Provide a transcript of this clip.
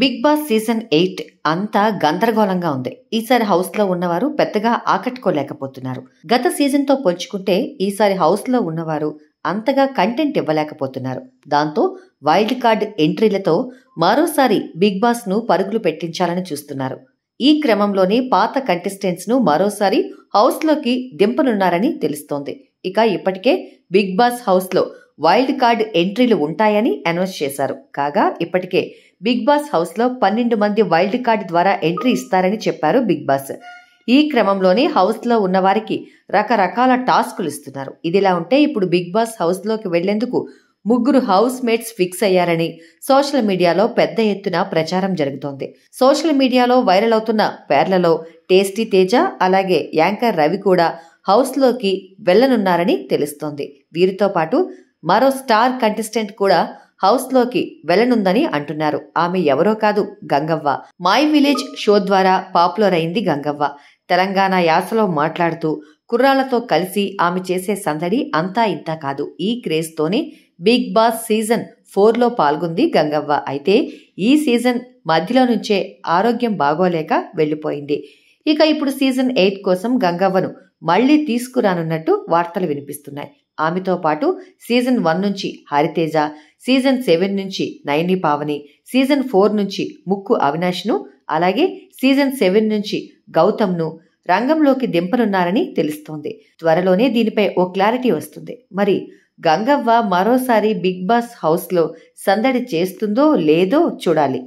big boss season eight అంతా గందరగోళంగా ఉంది ఈసారి హౌస్ లో ఉన్నవారు పెద్దగా ఆకట్టుకోలేకపోతున్నారు గత సీజన్ తో పోల్చుకుంటే ఈసారి హౌస్ లో ఉన్నవారు అంతగా కంటెంట్ ఇవ్వలేకపోతున్నారు దాంతో వైల్డ్ కార్డ్ ఎంట్రీలతో మరోసారి బిగ్ బాస్ ను పరుగులు పెట్టించాలని చూస్తున్నారు ఈ క్రమంలోనే పాత కంటెస్టెంట్స్ ను మరోసారి హౌస్ లోకి దింపనున్నారని తెలుస్తోంది ఇక ఇప్పటికే బిగ్ బాస్ హౌస్ లో వైల్డ్ కార్డ్ ఎంట్రీలు ఉంటాయని అనౌన్స్ చేశారు కాగా ఇప్పటికే బిగ్ బాస్ హౌస్లో పన్నెండు మంది వైల్డ్ కార్డ్ ద్వారా ఎంట్రీ ఇస్తారని చెప్పారు బిగ్ బాస్ ఈ క్రమంలోనే హౌస్లో ఉన్న వారికి రకరకాల టాస్కులు ఇస్తున్నారు ఇదిలా ఉంటే ఇప్పుడు బిగ్ బాస్ హౌస్లోకి వెళ్లేందుకు ముగ్గురు హౌస్ మేట్స్ ఫిక్స్ అయ్యారని సోషల్ మీడియాలో పెద్ద ఎత్తున ప్రచారం జరుగుతోంది సోషల్ మీడియాలో వైరల్ అవుతున్న పేర్లలో టేస్టీ తేజ అలాగే యాంకర్ రవి కూడా హౌస్లోకి వెళ్లనున్నారని తెలుస్తోంది వీరితో పాటు మరో స్టార్ కంటెస్టెంట్ కూడా హౌస్లోకి వెళ్లనుందని అంటున్నారు ఆమె ఎవరో కాదు గంగవ్వ మై విలేజ్ షో ద్వారా పాపులర్ అయింది గంగవ్వ తెలంగాణ యాసలో మాట్లాడుతూ కుర్రాళ్లతో కలిసి ఆమె చేసే సందడి అంతా ఇంతా కాదు ఈ క్రేజ్తోనే బిగ్ బాస్ సీజన్ ఫోర్లో పాల్గొంది గంగవ్వ అయితే ఈ సీజన్ మధ్యలో నుంచే ఆరోగ్యం బాగోలేక వెళ్ళిపోయింది ఇక ఇప్పుడు సీజన్ ఎయిట్ కోసం గంగవ్వను మళ్లీ తీసుకురానున్నట్టు వార్తలు వినిపిస్తున్నాయి ఆమెతో పాటు సీజన్ వన్ నుంచి హరితేజ సీజన్ సెవెన్ నుంచి నయని పావని సీజన్ ఫోర్ నుంచి ముక్కు అవినాష్ను అలాగే సీజన్ సెవెన్ నుంచి గౌతమ్ను రంగంలోకి దింపనున్నారని తెలుస్తోంది త్వరలోనే దీనిపై ఓ క్లారిటీ వస్తుంది మరి గంగవ్వ మరోసారి బిగ్ బాస్ హౌస్లో సందడి చేస్తుందో లేదో చూడాలి